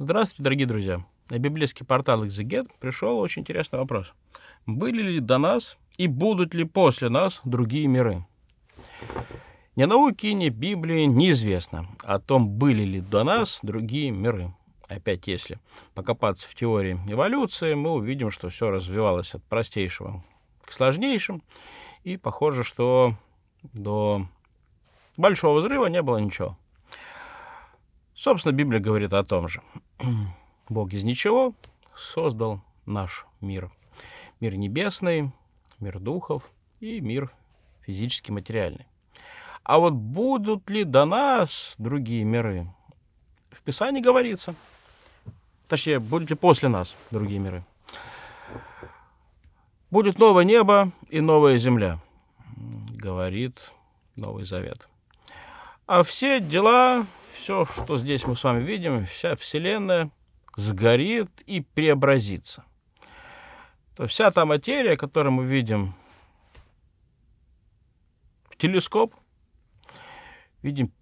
Здравствуйте, дорогие друзья! На библейский портал Exeget пришел очень интересный вопрос. Были ли до нас и будут ли после нас другие миры? Ни науки, ни Библии неизвестно о том, были ли до нас другие миры. Опять если покопаться в теории эволюции, мы увидим, что все развивалось от простейшего к сложнейшим. И похоже, что до Большого взрыва не было ничего. Собственно, Библия говорит о том же. Бог из ничего создал наш мир. Мир небесный, мир духов и мир физически материальный. А вот будут ли до нас другие миры? В Писании говорится. Точнее, будут ли после нас другие миры? Будет новое небо и новая земля, говорит Новый Завет. А все дела все, что здесь мы с вами видим, вся Вселенная сгорит и преобразится. То вся та материя, которую мы видим в телескоп, видим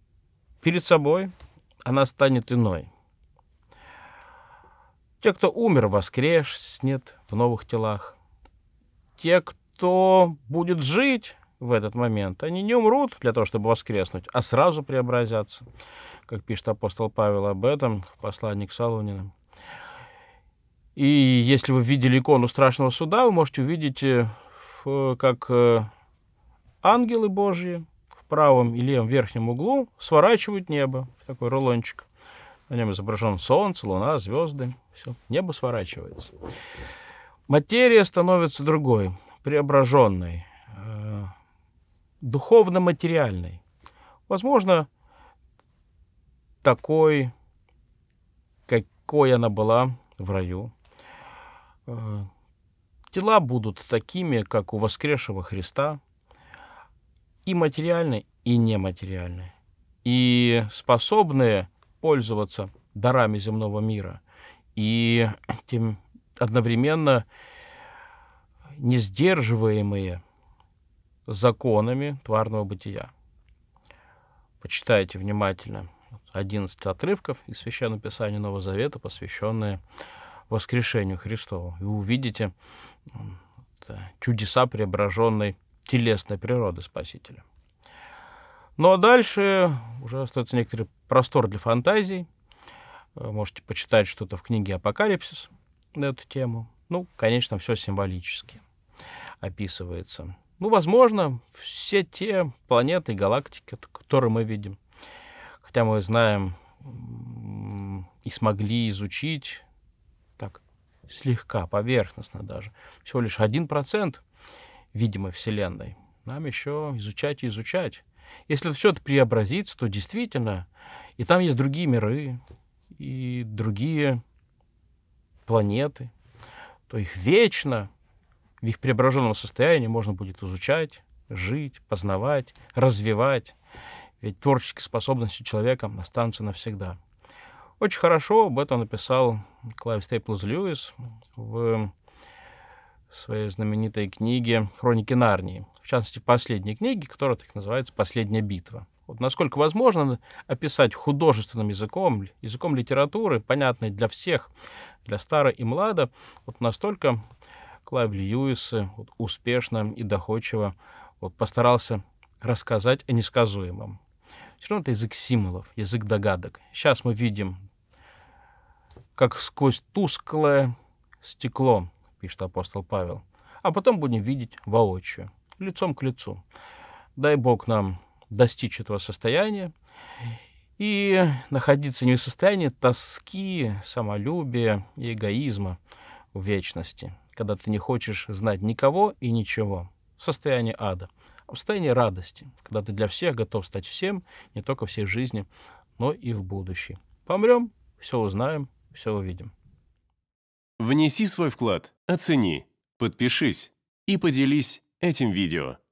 перед собой, она станет иной. Те, кто умер, воскреснет в новых телах. Те, кто будет жить, в этот момент, они не умрут для того, чтобы воскреснуть, а сразу преобразятся, как пишет апостол Павел об этом в послании к Солунинам. И если вы видели икону страшного суда, вы можете увидеть, э, как э, ангелы Божьи в правом и левом верхнем углу сворачивают небо в такой рулончик. На нем изображен солнце, луна, звезды. Все, небо сворачивается. Материя становится другой, преображенной духовно-материальной. Возможно, такой, какой она была в раю. Э, тела будут такими, как у воскресшего Христа, и материальные, и нематериальные, и способные пользоваться дарами земного мира, и тем одновременно несдерживаемые законами тварного бытия. Почитайте внимательно 11 отрывков из Священного Писания Нового Завета, посвященные воскрешению Христову, и увидите чудеса преображенной телесной природы Спасителя. Ну а дальше уже остается некоторый простор для фантазий. Вы э, можете почитать что-то в книге «Апокалипсис» на эту тему. Ну, конечно, все символически описывается ну, возможно, все те планеты и галактики, которые мы видим. Хотя мы знаем и смогли изучить так слегка, поверхностно даже, всего лишь один процент видимой Вселенной. Нам еще изучать и изучать. Если все это преобразится, то действительно, и там есть другие миры, и другие планеты, то их вечно в их преображенном состоянии можно будет изучать, жить, познавать, развивать. Ведь творческие способности человека останутся навсегда. Очень хорошо об этом написал Клайв Стейплз Льюис в своей знаменитой книге «Хроники Нарнии». В частности, в последней книге, которая так называется «Последняя битва». Вот насколько возможно описать художественным языком, языком литературы, понятной для всех, для стара и млада, вот настолько Клайв Льюис э, вот, успешно и доходчиво вот, постарался рассказать о несказуемом. Все равно это язык символов, язык догадок. Сейчас мы видим, как сквозь тусклое стекло, пишет апостол Павел, а потом будем видеть воочию, лицом к лицу. Дай Бог нам достичь этого состояния и находиться не в состоянии тоски, самолюбия и эгоизма в вечности когда ты не хочешь знать никого и ничего. Состояние ада. А в состоянии радости, когда ты для всех готов стать всем, не только всей жизни, но и в будущем. Помрем, все узнаем, все увидим. Внеси свой вклад, оцени, подпишись и поделись этим видео.